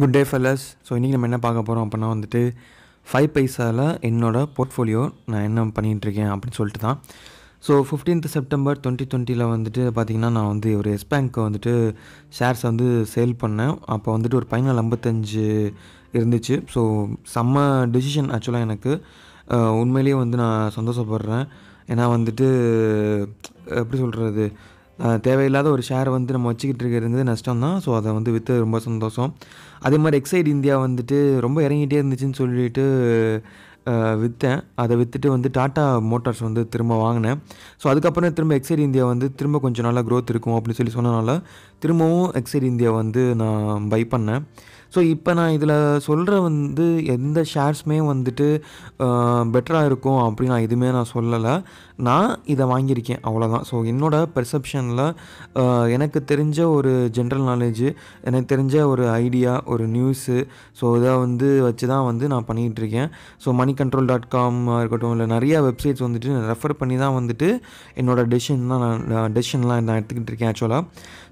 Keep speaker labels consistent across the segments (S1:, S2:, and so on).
S1: good day ஃபெல்லர்ஸ் so இன்றைக்கி நம்ம என்ன பார்க்க போகிறோம் அப்படின்னா வந்துட்டு ஃபைவ் பைசாவில் என்னோடய போர்ட்ஃபோலியோ நான் என்ன பண்ணிகிட்ருக்கேன் அப்படின்னு சொல்லிட்டு தான் ஸோ ஃபிஃப்டீன்த் செப்டம்பர் டுவெண்ட்டி டுவெண்ட்டியில் வந்துட்டு பார்த்திங்கன்னா நான் வந்து ஒரு எஸ் பேங்க்கு வந்துட்டு ஷேர்ஸை வந்து சேல் பண்ணேன் அப்போ வந்துட்டு ஒரு பதினாலு ஐம்பத்தஞ்சு இருந்துச்சு ஸோ செம்ம டிசிஷன் ஆக்சுவலாக எனக்கு உண்மையிலேயே வந்து நான் சந்தோஷப்படுறேன் ஏன்னா வந்துட்டு எப்படி சொல்கிறது தேவையில்லாத ஒரு ஷேர் வந்து நம்ம வச்சுக்கிட்டு இருக்கிறது நஷ்டம் தான் ஸோ அதை வந்து விற்று ரொம்ப சந்தோஷம் அதே மாதிரி எக்ஸைட் இந்தியா வந்துட்டு ரொம்ப இறங்கிட்டே இருந்துச்சுன்னு சொல்லிட்டு விற்றேன் அதை விற்றுட்டு வந்து டாட்டா மோட்டார்ஸ் வந்து திரும்ப வாங்கினேன் ஸோ அதுக்கப்புறம் திரும்ப எக்ஸைட் இந்தியா வந்து திரும்ப கொஞ்சம் நல்லா க்ரோத் இருக்கும் அப்படின்னு சொல்லி சொன்னனால திரும்பவும் எக்ஸைட் இந்தியா வந்து நான் பை பண்ணேன் ஸோ இப்போ நான் இதில் சொல்கிற வந்து எந்த ஷேர்ஸுமே வந்துட்டு பெட்டராக இருக்கும் அப்படின்னு நான் எதுவுமே நான் சொல்லலை நான் இதை வாங்கியிருக்கேன் அவ்வளோதான் ஸோ என்னோடய பெர்செப்ஷனில் எனக்கு தெரிஞ்ச ஒரு ஜென்ரல் நாலேஜு எனக்கு தெரிஞ்ச ஒரு ஐடியா ஒரு நியூஸு ஸோ இதை வந்து வச்சு தான் வந்து நான் பண்ணிகிட்ருக்கேன் ஸோ மணி கண்ட்ரோல் டாட் காமாக இருக்கட்டும் இல்லை நிறையா வெப்சைட்ஸ் வந்துட்டு ரெஃபர் பண்ணி தான் வந்துட்டு என்னோடய டெசிஷன் தான் நான் டெசிஷன்லாம் நான் எடுத்துக்கிட்டு இருக்கேன் ஆக்சுவலாக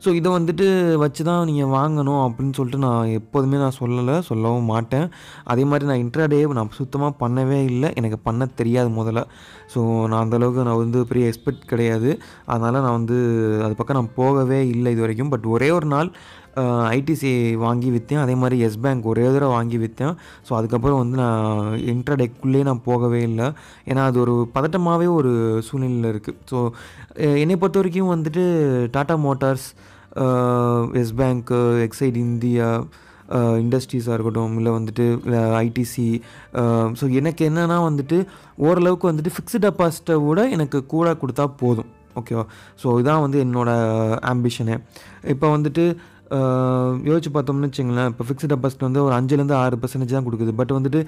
S1: ஸோ இதை வந்துட்டு வச்சு தான் நீங்கள் வாங்கணும் அப்படின்னு சொல்லிட்டு நான் எப்போதுமே எதுவுமே நான் சொல்லலை சொல்லவும் மாட்டேன் அதே மாதிரி நான் இன்ட்ராடே நான் சுத்தமாக பண்ணவே இல்லை எனக்கு பண்ண தெரியாது முதல்ல ஸோ நான் அந்தளவுக்கு நான் வந்து பெரிய எக்ஸ்பெக்ட் கிடையாது அதனால் நான் வந்து அது பக்கம் நான் போகவே இல்லை இது வரைக்கும் பட் ஒரே ஒரு நாள் ஐடிசி வாங்கி விற்றேன் அதே மாதிரி எஸ் பேங்க் ஒரே தடவை வாங்கி விற்றேன் ஸோ அதுக்கப்புறம் வந்து நான் இன்ட்ராடேக்குள்ளேயே நான் போகவே இல்லை ஏன்னா அது ஒரு பதட்டமாகவே ஒரு சூழ்நிலையில் இருக்குது ஸோ என்னை பொறுத்த வரைக்கும் வந்துட்டு டாட்டா மோட்டார்ஸ் எஸ் பேங்க்கு எக்ஸைட் இந்தியா இண்டஸ்ட்ரீஸாக இருக்கட்டும் இல்லை வந்துட்டு ஐடிசி ஸோ எனக்கு என்னென்னா வந்துட்டு ஓரளவுக்கு வந்துட்டு ஃபிக்ஸ்டு டெபாசிட்டை விட எனக்கு கூட கொடுத்தா போதும் ஓகேவா ஸோ இதான் வந்து என்னோடய ஆம்பிஷனு இப்போ வந்துட்டு யோசிச்சு பார்த்தோம்னு வச்சுங்களேன் இப்போ ஃபிக்ஸ்ட் டெபாசிட் வந்து ஒரு அஞ்சுலேருந்து ஆறு பர்சன்டேஜ் தான் கொடுக்குது பட் வந்துட்டு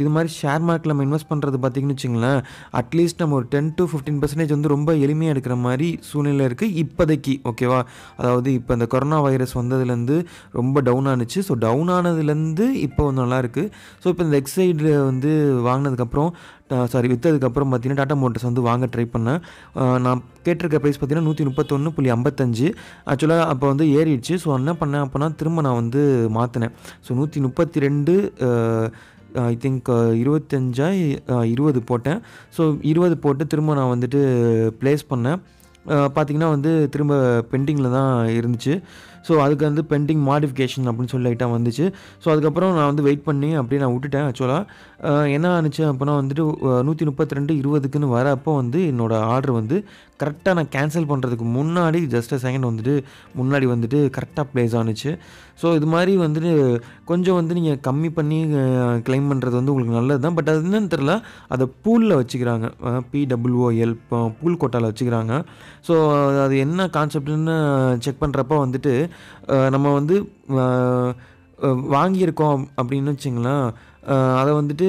S1: இது மாதிரி ஷேர் மார்க்கெட்டில் நம்ம இன்வெஸ்ட் பண்ணுறது பார்த்திங்கன்னு வச்சுங்களேன் அட்லீஸ்ட் நம்ம ஒரு டென் டு ஃபிஃப்டீன் பர்சன்டேஜ் வந்து ரொம்ப எளிமையாக எடுக்கிற மாதிரி சூழ்நிலை இருக்குது இப்போதைக்கு ஓகேவா அதாவது இப்போ இந்த கொரோனா வைரஸ் வந்ததுலேருந்து ரொம்ப டவுன் ஆனிச்சு ஸோ டவுன் ஆனதுலேருந்து இப்போ நல்லா இருக்குது ஸோ இப்போ இந்த எக்ஸைடு வந்து வாங்கினதுக்கப்புறம் சாரி விற்றதுக்கப்புறம் பார்த்தீங்கன்னா டாட்டா மோட்டர்ஸ் வந்து வாங்க ட்ரை பண்ணேன் நான் கேட்டிருக்க ப்ரைஸ் பார்த்தீங்கன்னா நூற்றி முப்பத்தொன்று புள்ளி ஐம்பத்தஞ்சு ஆக்சுவலாக அப்போ வந்து ஏறிடுச்சு ஸோ என்ன பண்ணேன் அப்போனா திரும்ப நான் வந்து மாற்றினேன் ஸோ நூற்றி முப்பத்தி ரெண்டு ஐ திங்க் இருபத்தஞ்சா இருபது போட்டேன் ஸோ இருபது போட்டு திரும்ப நான் வந்துட்டு ப்ளேஸ் பண்ணேன் பார்த்திங்கன்னா வந்து திரும்ப பெண்டிங்கில் தான் இருந்துச்சு ஸோ அதுக்கு வந்து பெண்டிங் மாடிஃபிகேஷன் அப்படின்னு சொல்லி லைட்டாக வந்துச்சு ஸோ அதுக்கப்புறம் நான் வந்து வெயிட் பண்ணி அப்படியே நான் விட்டுட்டேன் ஆக்சுவலாக என்ன ஆனிச்சு அப்படின்னா வந்துட்டு நூற்றி முப்பத்தி ரெண்டு இருபதுக்குன்னு வரப்போ வந்து என்னோடய ஆர்டர் வந்து கரெக்டாக நான் கேன்சல் பண்ணுறதுக்கு முன்னாடி ஜஸ்ட் அ செகண்ட் வந்துட்டு முன்னாடி வந்துட்டு கரெக்டாக ப்ளேஸ் ஆனிச்சு ஸோ இது மாதிரி வந்துட்டு கொஞ்சம் வந்து நீங்கள் கம்மி பண்ணி கிளைம் பண்ணுறது வந்து உங்களுக்கு நல்லது தான் பட் அது என்னென்னு தெரில அதை பூலில் வச்சுக்கிறாங்க பிடபிள்யூஎல் பூல் கோட்டாவில் வச்சுக்கிறாங்க ஸோ அது என்ன கான்செப்ட்னு செக் பண்ணுறப்போ வந்துட்டு நம்ம வந்து வாங்கியிருக்கோம் அப்படின்னு வச்சிங்களேன் அதை வந்துட்டு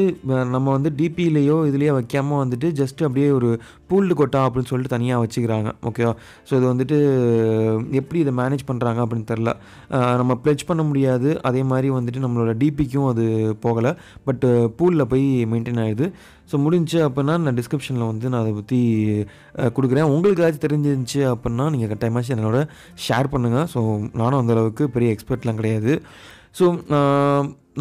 S1: நம்ம வந்து டிபியிலையோ இதுலேயோ வைக்காமல் வந்துட்டு ஜஸ்ட் அப்படியே ஒரு பூல்டு கொட்டா அப்படின்னு சொல்லிட்டு தனியாக வச்சுக்கிறாங்க ஓகேவா ஸோ இது வந்துட்டு எப்படி இதை மேனேஜ் பண்ணுறாங்க அப்படின்னு தெரில நம்ம ப்ளெச் பண்ண முடியாது அதே மாதிரி வந்துட்டு நம்மளோட டிபிக்கும் அது போகலை பட் பூலில் போய் மெயின்டைன் ஆகிடுது ஸோ முடிஞ்சு அப்படின்னா நான் டிஸ்கிரிப்ஷனில் வந்து நான் அதை பற்றி கொடுக்குறேன் உங்களுக்கு ஏதாச்சும் தெரிஞ்சிருந்துச்சு அப்படின்னா நீங்கள் கட்டாயமாக என்னோட ஷேர் பண்ணுங்கள் ஸோ நானும் அந்தளவுக்கு பெரிய எக்ஸ்பர்ட்லாம் கிடையாது ஸோ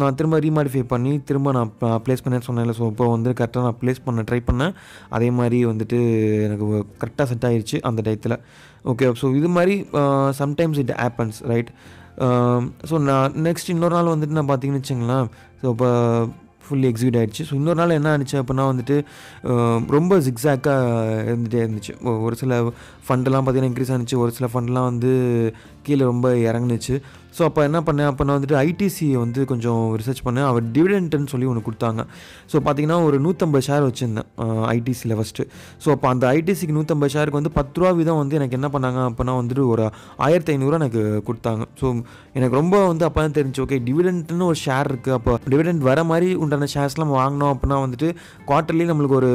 S1: நான் திரும்ப ரீமாடிஃபை பண்ணி திரும்ப நான் ப்ளேஸ் பண்ணேன்னு சொன்னேன்ல ஸோ இப்போ வந்து கரெக்டாக நான் ப்ளேஸ் பண்ண ட்ரை பண்ணேன் அதே மாதிரி வந்துட்டு எனக்கு கரெக்டாக செட் ஆகிடுச்சு அந்த டயத்தில் ஓகே ஸோ இது மாதிரி sometimes it happens right so நான் நெக்ஸ்ட் இன்னொரு நாள் வந்துட்டு நான் பார்த்தீங்கன்னு வச்சுங்களேன் ஸோ இப்போ ஃபுல்லி எக்ஸிக்யூட் ஆகிடுச்சு ஸோ இன்னொரு நாள் என்ன ஆச்சு அப்படின்னா வந்துட்டு ரொம்ப ஜிக்ஸாக்காக இருந்துகிட்டே இருந்துச்சு ஒரு சில ஃபண்டெல்லாம் பார்த்திங்கன்னா இன்க்ரீஸ் ஆனிச்சு ஒரு சில ஃபண்டெலாம் வந்து கீழே ரொம்ப இறங்குனுச்சு ஸோ அப்போ என்ன பண்ணேன் அப்போ நான் வந்துட்டு ஐடிசியை வந்து கொஞ்சம் ரிசர்ச் பண்ணேன் அவர் டிவிடென்ட்டுன்னு சொல்லி ஒன்று கொடுத்தாங்க ஸோ பார்த்தீங்கன்னா ஒரு நூற்றம்பது ஷேர் வச்சுருந்தேன் ஐடிசியில் ஃபஸ்ட்டு ஸோ அப்போ அந்த ஐடிசிக்கு நூற்றம்பது ஷேருக்கு வந்து பத்து ரூபா வீதம் வந்து எனக்கு என்ன பண்ணாங்க அப்போனா வந்துட்டு ஒரு ஆயிரத்தி ஐநூறுரூவா எனக்கு கொடுத்தாங்க ஸோ எனக்கு ரொம்ப வந்து அப்போ தான் தெரிஞ்சு ஓகே டிவிடெண்ட்டுன்னு ஒரு ஷேர் இருக்குது அப்போ டிவிடெண்ட் வர மாதிரி உண்டான அந்த ஷேர்ஸ்லாம் வாங்கினோம் அப்படின்னா வந்துட்டு குவார்ட்டர்லி நம்மளுக்கு ஒரு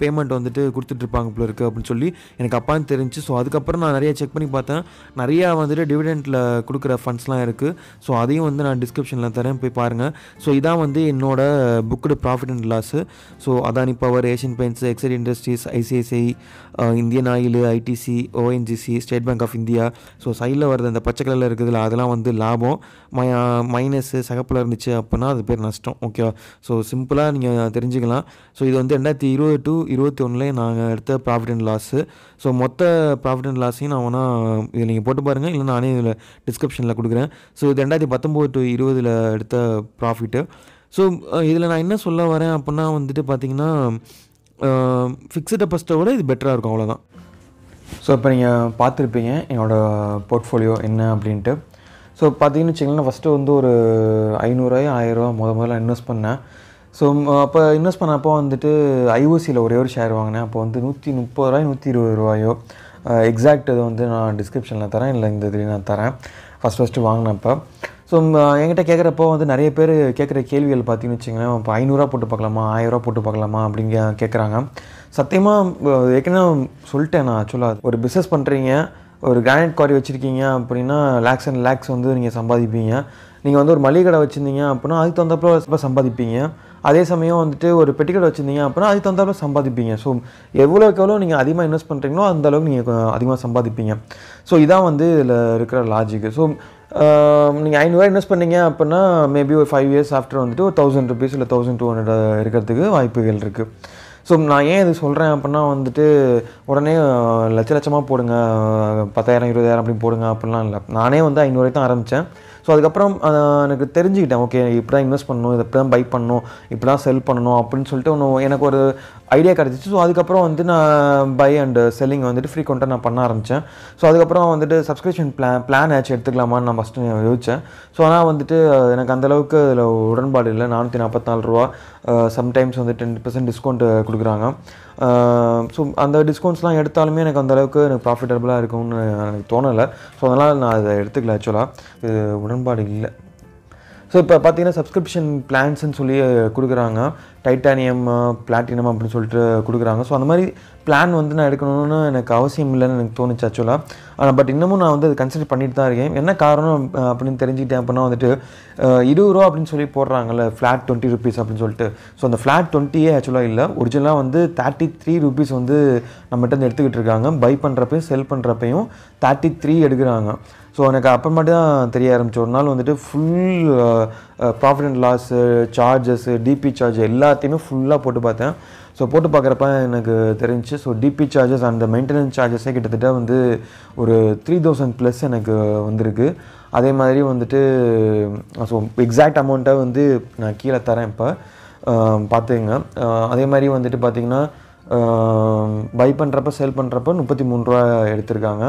S1: பேமெண்ட் வந்துட்டு கொடுத்துட்ருப்பாங்க போல இருக்குது அப்படின்னு சொல்லி எனக்கு அப்பான்னு தெரிஞ்சு ஸோ அதுக்கப்புறம் நான் நிறைய செக் பண்ணி பார்த்தேன் நிறையா வந்துட்டு டிவிடெண்டில் கொடுக்குற ஃபண்ட்ஸ்லாம் இருக்குது ஸோ அதையும் வந்து நான் டிஸ்கிரிப்ஷனில் தரேன் போய் பாருங்கள் ஸோ இதான் வந்து என்னோட புக்குடு profit and loss so Adani Power Asian Paints Exide Industries ICICI Indian Oil ITC ONGC State Bank of India so சைடில் வருது அந்த பச்சை கலரில் இருக்குதுல்ல அதெல்லாம் வந்து லாபம் மைனஸ் சகப்பில் இருந்துச்சு அப்படின்னா அது பேர் நஷ்டம் ஓகேவா ஸோ சிம்பிளாக நீங்கள் தெரிஞ்சுக்கலாம் ஸோ இது வந்து ரெண்டாயிரத்தி இருபது டு இருபத்தி ஒன்றுலேயே நாங்கள் எடுத்த ப்ராஃபிட் அண்ட் லாஸு ஸோ மொத்த ப்ராஃபிட் அண்ட் லாஸையும் நான் வேணா இதில் நீங்கள் போட்டு பாருங்கள் இல்லை நானே இதில் டிஸ்கிரிப்ஷனில் கொடுக்குறேன் ஸோ இது ரெண்டாயிரத்தி பத்தொம்போது டு இருபதில் எடுத்த ப்ராஃபிட்டு ஸோ இதில் நான் என்ன சொல்ல வரேன் அப்படின்னா வந்துட்டு பார்த்தீங்கன்னா ஃபிக்ஸ்டு டெபாசிட்டை விட இது பெட்டராக இருக்கும் அவ்வளோதான் ஸோ இப்போ நீங்கள் பார்த்துருப்பீங்க என்னோடய போர்ட்ஃபோலியோ என்ன அப்படின்ட்டு ஸோ பார்த்தீங்கன்னு வச்சிங்களேன் ஃபஸ்ட்டு வந்து ஒரு ஐநூறுரூவா ஆயிரரூவா முத முதல்ல இன்வெஸ்ட் பண்ணேன் ஸோ அப்போ இன்வெஸ்ட் பண்ணப்போ வந்துட்டு ஐஓசியில் ஒரே ஒரு ஷேர் வாங்கினேன் அப்போ வந்து நூற்றி முப்பது ரூபாய் நூற்றி இருபது ரூபாயோ எக்ஸாக்ட் இது வந்து நான் டிஸ்கிரிப்ஷனில் தரேன் இல்லை இந்த இதுலேயும் நான் தரேன் ஃபஸ்ட் ஃபஸ்ட்டு வாங்கினப்போ ஸோ என்கிட்ட கேட்குறப்போ வந்து நிறைய பேர் கேட்குற கேள்விகள் பார்த்தீங்கன்னு வச்சிங்களேன் இப்போ ஐநூறுரூவா போட்டு பார்க்கலாமா ஆயிரரூவா போட்டு பார்க்கலாமா அப்படிங்க கேட்குறாங்க சத்தியமாக ஏற்கனவே சொல்லிட்டேன் நான் ஆக்சுவலாக ஒரு பிஸ்னஸ் பண்ணுறீங்க ஒரு கிரானைட் குவாரி வச்சுருக்கீங்க அப்படின்னா லேக்ஸ் அண்ட் லேக்ஸ் வந்து நீங்கள் சம்பாதிப்பீங்க நீங்கள் வந்து ஒரு மளிகை கடை வச்சுருந்தீங்க அப்படின்னா அதுக்கு தகுந்தப்பில் சம்பாதிப்பீங்க அதே சமயம் வந்துட்டு ஒரு பெட்டிக்கடை வச்சுருந்தீங்க அப்படின்னா அதுக்கு தகுந்தாப்பில் சம்பாதிப்பீங்க ஸோ எவ்வளோக்கு எவ்வளோ நீங்கள் அதிகமாக இன்வெஸ்ட் பண்ணுறீங்களோ அந்தளவுக்கு நீங்கள் அதிகமாக சம்பாதிப்பீங்க ஸோ இதான் வந்து இதில் இருக்கிற லாஜிக்கு ஸோ நீங்கள் ஐநூறுவா இன்வெஸ்ட் பண்ணீங்க அப்படின்னா மேபி ஒரு ஃபைவ் இயர்ஸ் ஆஃப்டர் வந்துட்டு ஒரு தௌசண்ட் ருபீஸ் இல்லை தௌசண்ட் டூ ஹண்ட்ரட் இருக்கிறதுக்கு வாய்ப்புகள் இருக்குது ஸோ நான் ஏன் இது சொல்கிறேன் அப்படின்னா வந்துட்டு உடனே லட்ச லட்சமாக போடுங்க பத்தாயிரம் இருபதாயிரம் அப்படின்னு போடுங்க அப்படின்லாம் இல்லை நானே வந்து ஐநூறு தான் ஆரம்பித்தேன் ஸோ அதுக்கப்புறம் எனக்கு தெரிஞ்சுக்கிட்டேன் ஓகே இப்படி தான் இன்வெஸ்ட் பண்ணணும் இதை இப்படி தான் பை பண்ணணும் இப்படி தான் செல் பண்ணணும் அப்படின்னு சொல்லிட்டு ஒன்று எனக்கு ஒரு ஐடியா கிடச்சிச்சு ஸோ அதுக்கப்புறம் வந்து நான் பை அண்டு செல்லிங் வந்துட்டு ஃப்ரீக்வெண்ட்டாக நான் பண்ண ஆரம்பித்தேன் ஸோ அதுக்கப்புறம் வந்துட்டு சப்ஸ்கிரிப்ஷன் பிளான் பிளான் ஆச்சு எடுத்துக்கலாமான்னு நான் ஃபஸ்ட்டு யோசித்தேன் ஸோ ஆனால் வந்துட்டு எனக்கு அந்தளவுக்கு அதில் உடன்பாடு இல்லை நானூற்றி நாற்பத்தாலு ரூபா சம்டைம்ஸ் வந்து டென் பர்சன்ட் டிஸ்கவுண்ட் கொடுக்குறாங்க ஸோ அந்த டிஸ்கவுண்ட்ஸ்லாம் எடுத்தாலுமே எனக்கு அந்தளவுக்கு எனக்கு ப்ராஃபிட்டபுளாக இருக்கும்னு எனக்கு தோணலை ஸோ அதனால் நான் அதை எடுத்துக்கல ஆக்சுவலாக இது உடன் உடன்பாடு இல்லை ஸோ இப்போ பார்த்தீங்கன்னா சப்ஸ்கிரிப்ஷன் பிளான்ஸ்னு சொல்லி கொடுக்குறாங்க டைட்டானியம் பிளாட்டினம் அப்படின்னு சொல்லிட்டு கொடுக்குறாங்க ஸோ அந்த மாதிரி பிளான் வந்து நான் எடுக்கணும்னு எனக்கு அவசியம் இல்லைன்னு எனக்கு தோணுச்சு ஆக்சுவலாக ஆனால் பட் இன்னமும் நான் வந்து அது கன்சிடர் பண்ணிட்டு தான் இருக்கேன் என்ன காரணம் அப்படின்னு தெரிஞ்சுக்கிட்டேன் அப்படின்னா வந்துட்டு இருபது ரூபா அப்படின்னு சொல்லி போடுறாங்கல்ல ஃப்ளாட் டுவெண்ட்டி ருபீஸ் அப்படின்னு சொல்லிட்டு ஸோ அந்த ஃப்ளாட் டுவெண்ட்டியே ஆக்சுவலாக இல்லை ஒரிஜினலாக வந்து தேர்ட்டி த்ரீ ருபீஸ் வந்து நம்மகிட்ட வந்து எடுத்துக்கிட்டு இருக்காங்க பை பண்ணுறப்பையும் செல் பண்ணுறப்பையும் தேர்ட்டி த்ரீ எடுக்கிறாங்க ஸோ எனக்கு மட்டும் தான் தெரிய ஆரம்பிச்ச ஒரு நாள் வந்துட்டு full profit and loss charges DP charge எல்லாத்தையுமே ஃபுல்லாக போட்டு பார்த்தேன் ஸோ போட்டு பார்க்குறப்ப எனக்கு தெரிஞ்சு ஸோ டிபி சார்ஜஸ் அந்த மெயின்டெனன்ஸ் சார்ஜஸே கிட்டத்தட்ட வந்து ஒரு த்ரீ தௌசண்ட் ப்ளஸ் எனக்கு வந்திருக்கு அதே மாதிரி வந்துட்டு ஸோ எக்ஸாக்ட் அமௌண்ட்டை வந்து நான் கீழே தரேன் இப்போ பார்த்துங்க அதே மாதிரி வந்துட்டு பார்த்திங்கன்னா பை பண்ணுறப்ப சேல் பண்ணுறப்ப முப்பத்தி மூணு ரூபா எடுத்திருக்காங்க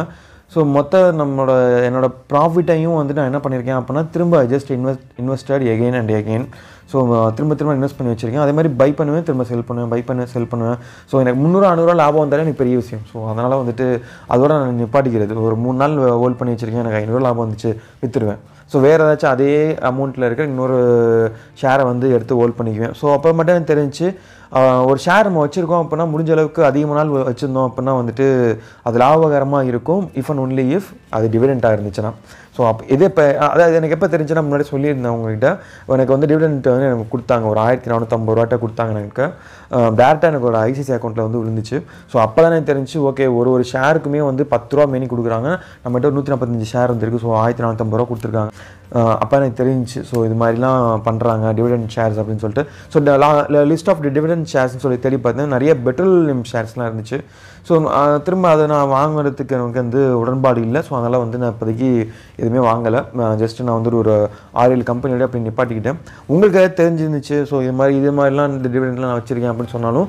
S1: ஸோ மொத்த நம்மளோட என்னோடய ப்ராஃபிட்டையும் வந்து நான் என்ன பண்ணியிருக்கேன் அப்படின்னா திரும்ப just invest invested again and again so திரும்ப திரும்ப இன்வெஸ்ட் பண்ணி வச்சிருக்கேன் அதே மாதிரி பை பண்ணுவேன் திரும்ப செல் பண்ணுவேன் பை பண்ணுவேன் செல் பண்ணுவேன் ஸோ எனக்கு முந்நூறு அறநூறுவா லாபம் வந்தாலே எனக்கு பெரிய விஷயம் ஸோ அதனால் வந்துட்டு அதோட நான் நிப்பாட்டிக்கிறது ஒரு மூணு நாள் ஹோல்ட் பண்ணி வச்சிருக்கேன் எனக்கு ஐநூறுவா லாபம் வந்துச்சு விற்றுருவேன் ஸோ வேறு ஏதாச்சும் அதே அமௌண்ட்டில் இருக்க இன்னொரு ஷேரை வந்து எடுத்து ஹோல்ட் பண்ணிக்குவேன் ஸோ அப்போ மட்டும் எனக்கு தெரிஞ்சு ஒரு ஷேர் நம்ம வச்சுருக்கோம் அப்படின்னா முடிஞ்ச அளவுக்கு அதிகமாக நாள் வச்சுருந்தோம் அப்படின்னா வந்துட்டு அது லாபகரமாக இருக்கும் இஃப் அண்ட் ஒன்லி இஃப் அது டிவிடெண்ட்டாக இருந்துச்சுன்னா ஸோ அப்போ இதே இப்போ அதாவது எனக்கு எப்போ தெரிஞ்சுன்னா முன்னாடி சொல்லியிருந்தேன் அவங்ககிட்ட எனக்கு வந்து டிவிடெண்ட் வந்து எனக்கு கொடுத்தாங்க ஒரு ஆயிரத்தி நானூற்றம்பது ரூபாட்ட கொடுத்தாங்க எனக்கு டேரெக்டாக எனக்கு ஒரு ஐசிசி அக்கௌண்ட்டில் வந்து விழுந்துச்சு ஸோ அப்போ தான் எனக்கு தெரிஞ்சு ஓகே ஒரு ஒரு ஷேருக்குமே வந்து பத்து ரூபா மெனி கொடுக்குறாங்க நம்மகிட்ட நூற்றி நாற்பத்தஞ்சு ஷேர் வந்துருக்கு ஸோ ஆயிரத்தி நானூற்றம்பது ரூபா கொடுத்துருக்காங்க அப்போ எனக்கு தெரிஞ்சு ஸோ இது மாதிரிலாம் பண்ணுறாங்க டிவிடெண்ட் ஷேர்ஸ் அப்படின்னு சொல்லிட்டு ஸோ லிஸ்ட் ஆஃப் டிவிடெண்ட் ஷேர்ஸ்னு சொல்லி தெரிய பார்த்தேன் நிறைய பெட்ரோலியம் ஷேர்ஸ்லாம் இருந்துச்சு ஸோ திரும்ப அதை நான் வாங்குறதுக்கு எனக்கு வந்து உடன்பாடு இல்லை ஸோ அதனால் வந்து நான் இப்போதைக்கு எதுவுமே வாங்கலை ஜஸ்ட் நான் வந்து ஒரு ஆறு ஏழு கம்பெனியோட அப்படி நிப்பாட்டிக்கிட்டேன் உங்களுக்கு ஏதாவது தெரிஞ்சிருந்துச்சு ஸோ இது மாதிரி இது மாதிரிலாம் இந்த டிவிடெண்ட்லாம் நான் வச்சுருக்கேன் அப்படின்னு சொன்னாலும்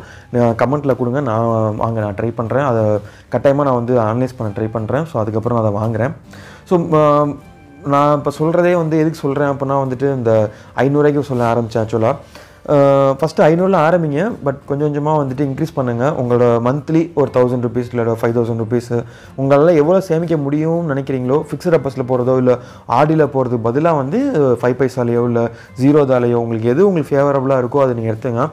S1: கமெண்ட்டில் கொடுங்க நான் வாங்க நான் ட்ரை பண்ணுறேன் அதை கட்டாயமாக நான் வந்து அனலைஸ் பண்ண ட்ரை பண்ணுறேன் ஸோ அதுக்கப்புறம் நான் அதை வாங்குகிறேன் ஸோ நான் இப்போ சொல்கிறதே வந்து எதுக்கு சொல்கிறேன் அப்படின்னா வந்துட்டு இந்த ஐநூறுரூவாய்க்கு சொல்ல ஆரம்பித்தேன் ஆக்சுவலாக ஃபஸ்ட்டு ஐநூறுல ஆரம்பிங்க பட் கொஞ்சம் கொஞ்சமாக வந்துட்டு இன்க்ரீஸ் பண்ணுங்கள் உங்களோட மந்த்லி ஒரு தௌசண்ட் ருபீஸ் இல்லை ஃபைவ் தௌசண்ட் ருபீஸ் உங்களால் எவ்வளோ சேமிக்க முடியும்னு நினைக்கிறீங்களோ ஃபிக்ஸட் அப்பஸில் போகிறதோ இல்லை ஆடியில் போகிறது பதிலாக வந்து ஃபைவ் பைசாலேயோ இல்லை ஜீரோதாலேயோ உங்களுக்கு எது உங்களுக்கு ஃபேவரபுளாக இருக்கோ அதை நீங்கள் எடுத்துங்க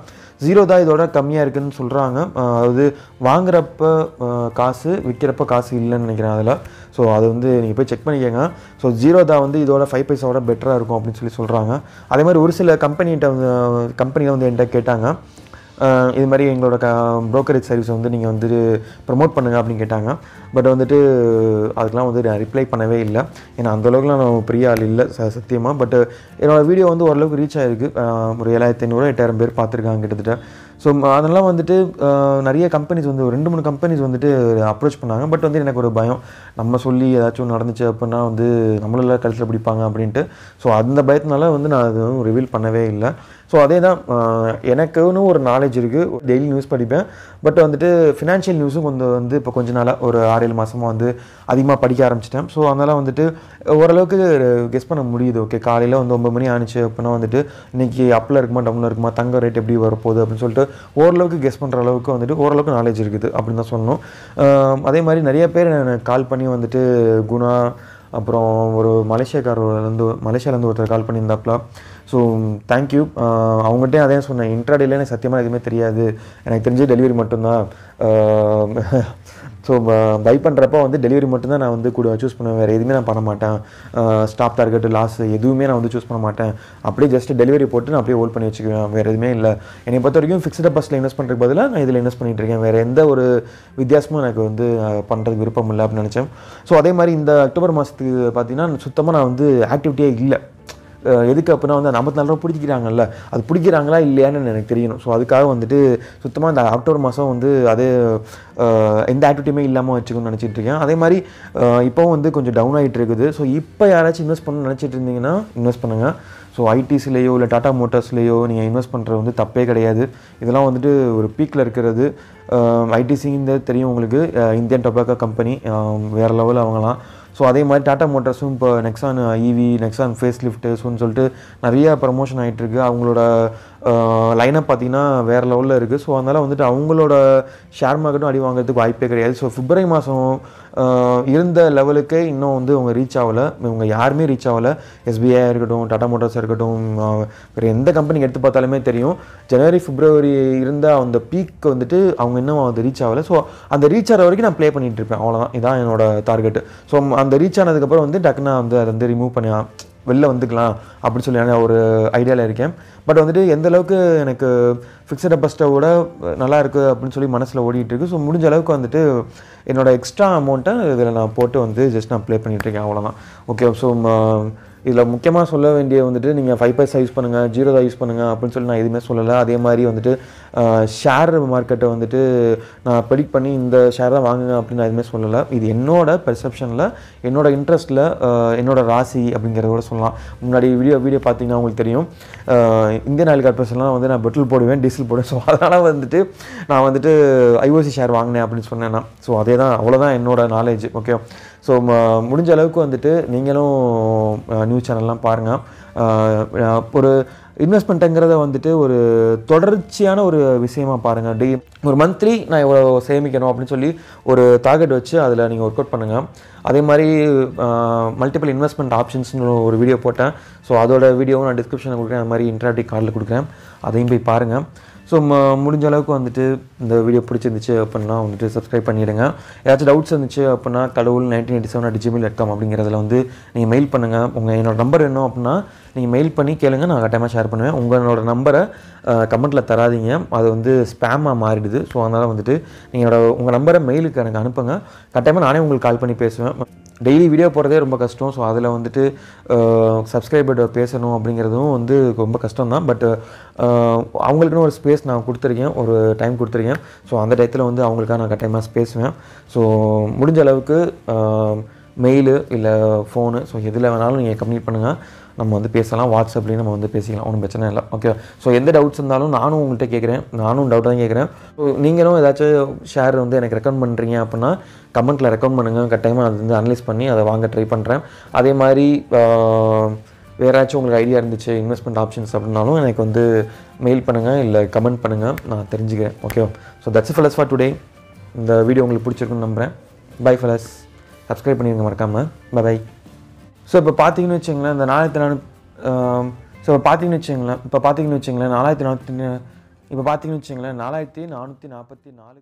S1: ஜீரோ தான் இதோட கம்மியாக இருக்குதுன்னு சொல்கிறாங்க அதாவது வாங்குறப்ப காசு விற்கிறப்ப காசு இல்லைன்னு நினைக்கிறேன் அதில் ஸோ அது வந்து நீங்கள் போய் செக் பண்ணிக்கோங்க ஸோ ஜீரோ தான் வந்து இதோட ஃபைவ் பைசாவோட பெட்டராக இருக்கும் அப்படின்னு சொல்லி சொல்கிறாங்க அதே மாதிரி ஒரு சில கம்பெனிகிட்ட வந்து கம்பெனியில் வந்து என்கிட்ட கேட்டாங்க இது மாதிரி எங்களோட க ப்ரோக்கரேஜ் சர்வீஸை வந்து நீங்கள் வந்துட்டு ப்ரமோட் பண்ணுங்கள் அப்படின்னு கேட்டாங்க பட் வந்துட்டு அதுக்கெலாம் வந்து நான் ரிப்ளை பண்ணவே இல்லை ஏன்னா அந்தளவுக்குலாம் நான் பெரிய ஆள் இல்லை ச சத்தியமாக பட் என்னோடய வீடியோ வந்து ஓரளவுக்கு ரீச் ஆகிருக்கு ஒரு ஏழாயிரத்தி ஐநூறு எட்டாயிரம் பேர் பார்த்துருக்காங்க கிட்டத்தட்ட ஸோ அதெல்லாம் வந்துட்டு நிறைய கம்பெனிஸ் வந்து ஒரு ரெண்டு மூணு கம்பெனிஸ் வந்துட்டு அப்ரோச் பண்ணாங்க பட் வந்து எனக்கு ஒரு பயம் நம்ம சொல்லி ஏதாச்சும் நடந்துச்சு அப்படின்னா வந்து நம்மளெல்லாம் கழுத்தில் பிடிப்பாங்க அப்படின்ட்டு ஸோ அந்த பயத்தினால வந்து நான் அது ரிவீல் பண்ணவே இல்லை ஸோ அதே தான் எனக்குன்னு ஒரு நாலேஜ் இருக்குது டெய்லி நியூஸ் படிப்பேன் பட் வந்துட்டு ஃபினான்ஷியல் நியூஸும் கொஞ்சம் வந்து இப்போ கொஞ்ச நாளாக ஒரு ஆறு ஏழு மாதமாக வந்து அதிகமாக படிக்க ஆரம்பிச்சிட்டேன் ஸோ அதனால் வந்துட்டு ஓரளவுக்கு கெஸ் பண்ண முடியுது ஓகே காலையில் வந்து ஒம்பது மணி ஆணுச்சு அப்படின்னா வந்துட்டு இன்றைக்கி அப்பில் இருக்குமா டவுனில் இருக்குமா தங்க ரேட் எப்படி வரப்போகுது அப்படின்னு சொல்லிட்டு ஓரளவுக்கு கெஸ் பண்ணுற அளவுக்கு வந்துட்டு ஓரளவுக்கு நாலேஜ் இருக்குது அப்படின்னு தான் சொன்னோம் அதே மாதிரி நிறைய பேர் கால் பண்ணி வந்துட்டு குணா அப்புறம் ஒரு மலேசியாக்காரர்லேருந்து மலேசியாவிலேருந்து ஒருத்தர் கால் பண்ணியிருந்தாப்லாம் ஸோ தேங்க்யூ அவங்ககிட்டே அதே சொன்னேன் இன்ட்ராடேல எனக்கு சத்தியமாக எதுவுமே தெரியாது எனக்கு தெரிஞ்சு டெலிவரி மட்டும்தான் ஸோ பை பண்ணுறப்ப வந்து டெலிவரி மட்டும்தான் நான் வந்து கூட சூஸ் பண்ணுவேன் வேறு எதுவுமே நான் பண்ண மாட்டேன் ஸ்டாப் டார்கெட்டு லாஸ் எதுவுமே நான் வந்து சூஸ் பண்ண மாட்டேன் அப்படியே ஜஸ்ட் டெலிவரி போட்டு நான் அப்படியே ஹோல்ட் பண்ணி வச்சுக்குவேன் வேறு எதுவுமே இல்லை என்னை பொறுத்த வரைக்கும் ஃபிக்ஸ்ட் பஸ்ஸில் இன்வெஸ்ட் பண்ணுறதுக்கு பதிலாக நான் இதில் இன்வெஸ்ட் பண்ணிகிட்டு இருக்கேன் வேறு எந்த ஒரு வித்தியாசமும் எனக்கு வந்து பண்ணுறதுக்கு விருப்பம் இல்லை அப்படின்னு நினச்சேன் ஸோ அதே மாதிரி இந்த அக்டோபர் மாதத்துக்கு பார்த்தீங்கன்னா சுத்தமாக நான் வந்து ஆக்டிவிட்டியே இல்லை எதுக்கு அப்படின்னா வந்து நாற்பத்தி நாலு ரூபா பிடிக்கிறாங்கல்ல அது பிடிக்கிறாங்களா இல்லையான்னு எனக்கு தெரியணும் ஸோ அதுக்காக வந்துட்டு சுத்தமாக இந்த அக்டோபர் மாதம் வந்து அது எந்த ஆக்டிவிட்டியுமே இல்லாமல் வச்சுக்கணும்னு நினச்சிட்டு இருக்கேன் அதே மாதிரி இப்போவும் வந்து கொஞ்சம் டவுன் ஆகிட்டு இருக்குது ஸோ இப்போ யாராச்சும் இன்வெஸ்ட் பண்ண நினச்சிட்டு இருந்தீங்கன்னா இன்வெஸ்ட் பண்ணுங்கள் ஸோ ஐடிஸ்லேயோ இல்லை டாடா மோட்டார்ஸ்லேயோ நீங்கள் இன்வெஸ்ட் பண்ணுறது வந்து தப்பே கிடையாது இதெல்லாம் வந்துட்டு ஒரு பீக்கில் இருக்கிறது ஐடிசிங்கிறது தெரியும் உங்களுக்கு இந்தியன் டொபாக்கோ கம்பெனி வேறு லெவலில் அவங்களாம் ஸோ அதே மாதிரி டாட்டா மோட்டர்ஸும் இப்போ Nexon EV Nexon facelift ஸோன்னு சொல்லிட்டு நிறையா ப்ரமோஷன் இருக்குது அவங்களோட லைனப் பார்த்தீங்கன்னா வேறு லெவலில் இருக்குது ஸோ அதனால் வந்துட்டு அவங்களோட ஷேர் மார்க்கெட்டும் அடி வாங்குறதுக்கு வாய்ப்பே கிடையாது ஸோ பிப்ரவரி மாதம் இருந்த லெவலுக்கே இன்னும் வந்து அவங்க ரீச் ஆகலை இவங்க யாருமே ரீச் ஆகலை எஸ்பிஐ இருக்கட்டும் டாடா மோட்டார்ஸாக இருக்கட்டும் வேறு எந்த கம்பெனிக்கு எடுத்து பார்த்தாலுமே தெரியும் ஜனவரி பிப்ரவரி இருந்த அந்த பீக் வந்துட்டு அவங்க இன்னும் அது ரீச் ஆகலை ஸோ அந்த ரீச் ஆகிற வரைக்கும் நான் ப்ளே பண்ணிகிட்டு இருப்பேன் அவ்வளோதான் இதான் என்னோடய டார்கெட் ஸோ அந்த ரீச் ஆனதுக்கப்புறம் வந்து டக்குன்னு வந்து அதை வந்து ரிமூவ் பண்ணி வெளில வந்துக்கலாம் அப்படின்னு சொல்லி நான் ஒரு ஐடியாவில் இருக்கேன் பட் வந்துட்டு எந்த அளவுக்கு எனக்கு ஃபிக்ஸட் விட நல்லா இருக்குது அப்படின்னு சொல்லி மனசில் ஓடிட்டு இருக்கு ஸோ முடிஞ்ச அளவுக்கு வந்துட்டு என்னோடய எக்ஸ்ட்ரா அமௌண்ட்டை இதில் நான் போட்டு வந்து ஜஸ்ட் நான் ப்ளே பண்ணிகிட்ருக்கேன் அவ்வளோதான் ஓகே ஸோ இதில் முக்கியமாக சொல்ல வேண்டிய வந்துட்டு நீங்கள் ஃபைவ் பைசா யூஸ் பண்ணுங்கள் ஜீரோ தான் யூஸ் பண்ணுங்கள் அப்படின்னு சொல்லி நான் எதுவுமே சொல்லலை அதே மாதிரி வந்துட்டு ஷேர் மார்க்கெட்டை வந்துட்டு நான் ப்ரெடிக்ட் பண்ணி இந்த ஷேர் தான் வாங்குங்க அப்படின்னு நான் எதுவுமே சொல்லலை இது என்னோட பெர்செப்ஷனில் என்னோட இன்ட்ரெஸ்ட்டில் என்னோட ராசி அப்படிங்கிறத கூட சொல்லலாம் முன்னாடி வீடியோ வீடியோ பார்த்தீங்கன்னா உங்களுக்கு தெரியும் இந்தியன் ஆயில் கார்பரேஷன்லாம் வந்து நான் பெட்ரோல் போடுவேன் டீசல் போடுவேன் ஸோ அதனால் வந்துட்டு நான் வந்துட்டு ஐஓசி ஷேர் வாங்கினேன் அப்படின்னு சொன்னேன் நான் ஸோ அதே தான் அவ்வளோதான் என்னோட நாலேஜ் ஓகே ஸோ முடிஞ்ச அளவுக்கு வந்துட்டு நீங்களும் நியூஸ் சேனல்லாம் பாருங்கள் ஒரு இன்வெஸ்ட்மெண்ட்டுங்கிறத வந்துட்டு ஒரு தொடர்ச்சியான ஒரு விஷயமா பாருங்கள் டெய் ஒரு மந்த்லி நான் இவ்வளோ சேமிக்கணும் அப்படின்னு சொல்லி ஒரு டார்கெட் வச்சு அதில் நீங்கள் ஒர்க் அவுட் பண்ணுங்கள் அதே மாதிரி மல்டிபிள் இன்வெஸ்ட்மெண்ட் ஆப்ஷன்ஸ்னு ஒரு வீடியோ போட்டேன் ஸோ அதோட வீடியோவும் நான் டிஸ்கிரிப்ஷனில் கொடுக்குறேன் அது மாதிரி இன்ட்ராக்டிவ் கார்டில் கொடுக்குறேன் அதையும் போய் பாருங்கள் ஸோ முடிஞ்ச அளவுக்கு வந்துட்டு இந்த வீடியோ பிடிச்சிருந்துச்சு அப்படின்னா வந்துட்டு சப்ஸ்கிரைப் பண்ணிவிடுங்க ஏதாச்சும் டவுட்ஸ் இருந்துச்சு அப்படின்னா கடவுள் nineteen eighty seven at Gmail dot com அப்படிங்கிறதுல வந்து நீங்கள் மெயில் பண்ணுங்கள் உங்கள் என்னோடய நம்பர் என்ன அப்படின்னா நீங்கள் மெயில் பண்ணி கேளுங்க நான் கட்டாயமாக ஷேர் பண்ணுவேன் உங்களோட நம்பரை கமெண்ட்டில் தராதிங்க அது வந்து ஸ்பேமாக மாறிடுது ஸோ அதனால் வந்துட்டு நீங்கள் உங்கள் நம்பரை மெயிலுக்கு எனக்கு அனுப்புங்க கட்டாயமாக நானே உங்களுக்கு கால் பண்ணி பேசுவேன் டெய்லி வீடியோ போடுறதே ரொம்ப கஷ்டம் ஸோ அதில் வந்துட்டு சப்ஸ்கிரைபர் பேசணும் அப்படிங்கிறதும் வந்து ரொம்ப கஷ்டம் தான் பட் அவங்களுக்குன்னு ஒரு ஸ்பேஸ் நான் கொடுத்துருக்கேன் ஒரு டைம் கொடுத்துருக்கேன் பண்ணுவேன் ஸோ அந்த டயத்தில் வந்து அவங்களுக்காக நான் கட்டாயமாக பேசுவேன் ஸோ முடிஞ்ச அளவுக்கு மெயிலு இல்லை ஃபோனு ஸோ எதில் வேணாலும் நீங்கள் கம்ப்ளீட் பண்ணுங்கள் நம்ம வந்து பேசலாம் வாட்ஸ்அப்லேயும் நம்ம வந்து பேசிக்கலாம் ஒன்றும் பிரச்சனை இல்லை ஓகே ஸோ எந்த டவுட்ஸ் இருந்தாலும் நானும் உங்கள்கிட்ட கேட்குறேன் நானும் டவுட் தான் கேட்குறேன் ஸோ நீங்களும் ஏதாச்சும் ஷேர் வந்து எனக்கு ரெக்கமெண்ட் பண்ணுறீங்க அப்படின்னா கமெண்ட்டில் ரெக்கமெண்ட் பண்ணுங்கள் கட்டாயமாக அது வந்து அனலைஸ் பண்ணி அதை வாங்க ட்ரை பண்ணுறேன் அதே மாதிரி வேறாச்சும் உங்களுக்கு ஐடியா இருந்துச்சு இன்வெஸ்ட்மெண்ட் ஆப்ஷன்ஸ் அப்படின்னாலும் எனக்கு வந்து மெயில் பண்ணுங்கள் இல்லை கமெண்ட் பண்ணுங்கள் நான் தெரிஞ்சுக்கிறேன் ஓகேவா so that's folks for today இந்த வீடியோ உங்களுக்கு பிடிச்சிருக்குன்னு நம்புகிறேன் பை ஃபலஸ் சப்ஸ்கிரைப் பண்ணிடுங்க மறக்காமல் பை பை ஸோ இப்போ பார்த்தீங்கன்னு வச்சுங்களேன் இந்த நாலாயிரத்தி நானூ ஸோ இப்போ பார்த்தீங்கன்னு வச்சுங்களேன் இப்போ பார்த்தீங்கன்னு வச்சுங்களேன் நாலாயிரத்தி நானூற்றி இப்போ பார்த்தீங்கன்னு வச்சுங்களேன் நாலாயிரத்தி நானூற்றி நாற்பத்தி நாலு